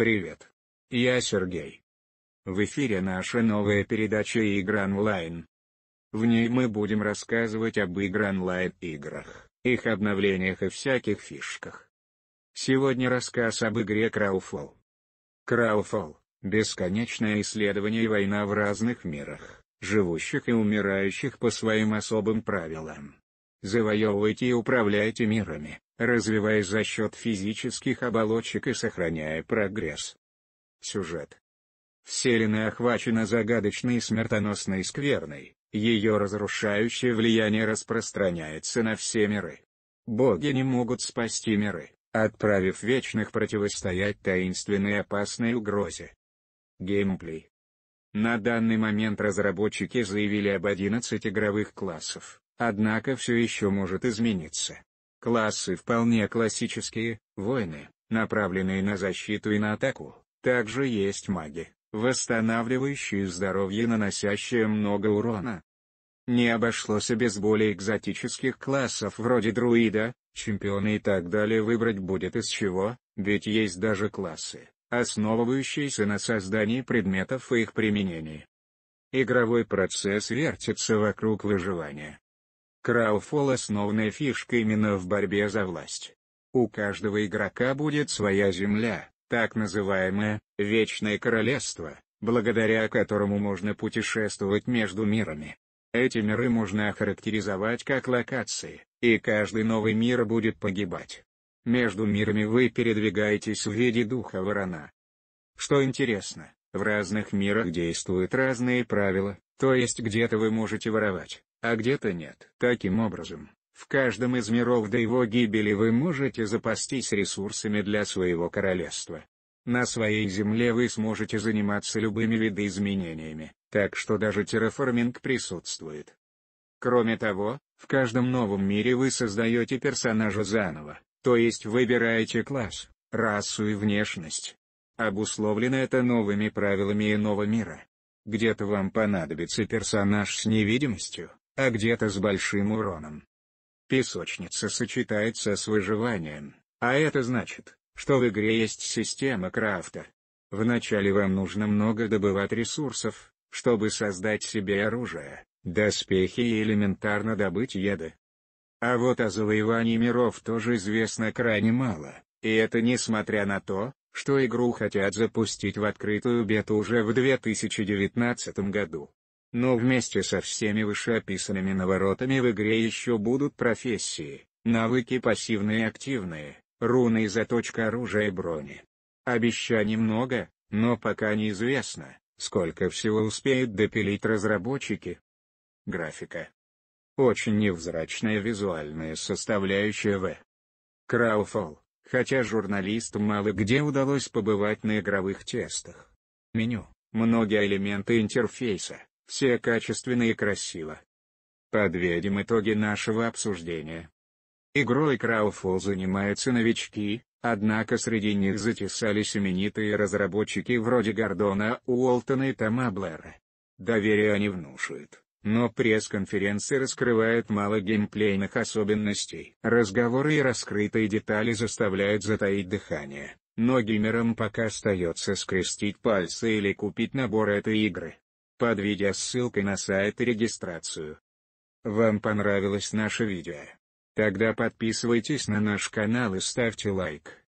Привет. Я Сергей. В эфире наша новая передача «Игра онлайн». В ней мы будем рассказывать об игр онлайн-играх, их обновлениях и всяких фишках. Сегодня рассказ об игре Крауфол. Крауфол – бесконечное исследование и война в разных мирах, живущих и умирающих по своим особым правилам завоевывайте и управляйте мирами, развиваясь за счет физических оболочек и сохраняя прогресс. Сюжет. Вселенная охвачена загадочной и смертоносной скверной, ее разрушающее влияние распространяется на все миры. Боги не могут спасти миры, отправив вечных противостоять таинственной и опасной угрозе. Геймплей. На данный момент разработчики заявили об 11 игровых классов, Однако все еще может измениться. Классы вполне классические, воины, направленные на защиту и на атаку. Также есть маги, восстанавливающие здоровье и наносящие много урона. Не обошлось и без более экзотических классов вроде друида, чемпиона и так далее выбрать будет из чего, ведь есть даже классы, основывающиеся на создании предметов и их применении. Игровой процесс вертится вокруг выживания, Крауфол основная фишка именно в борьбе за власть. У каждого игрока будет своя земля, так называемое «Вечное Королевство», благодаря которому можно путешествовать между мирами. Эти миры можно охарактеризовать как локации, и каждый новый мир будет погибать. Между мирами вы передвигаетесь в виде духа ворона. Что интересно, в разных мирах действуют разные правила, то есть где-то вы можете воровать, а где-то нет. Таким образом, в каждом из миров до его гибели вы можете запастись ресурсами для своего королевства. На своей земле вы сможете заниматься любыми видоизменениями, так что даже терраформинг присутствует. Кроме того, в каждом новом мире вы создаете персонажа заново, то есть выбираете класс, расу и внешность. Обусловлено это новыми правилами иного мира. Где-то вам понадобится персонаж с невидимостью, а где-то с большим уроном. Песочница сочетается с выживанием, а это значит, что в игре есть система крафта. Вначале вам нужно много добывать ресурсов, чтобы создать себе оружие, доспехи и элементарно добыть еды. А вот о завоевании миров тоже известно крайне мало, и это несмотря на то, что игру хотят запустить в открытую бету уже в 2019 году. Но вместе со всеми вышеописанными наворотами в игре еще будут профессии, навыки пассивные и активные, руны и заточка оружия и брони. Обещаний много, но пока неизвестно, сколько всего успеют допилить разработчики. Графика. Очень невзрачная визуальная составляющая В. Крауфол хотя журналистам мало где удалось побывать на игровых тестах. Меню, многие элементы интерфейса, все качественно и красиво. Подведем итоги нашего обсуждения. Игрой Крауфол занимаются новички, однако среди них затесались именитые разработчики вроде Гордона Уолтона и Тома Блэра. Доверие они внушают. Но пресс-конференция раскрывает мало геймплейных особенностей. Разговоры и раскрытые детали заставляют затаить дыхание, но геймерам пока остается скрестить пальцы или купить набор этой игры. Под видео ссылкой на сайт и регистрацию. Вам понравилось наше видео? Тогда подписывайтесь на наш канал и ставьте лайк.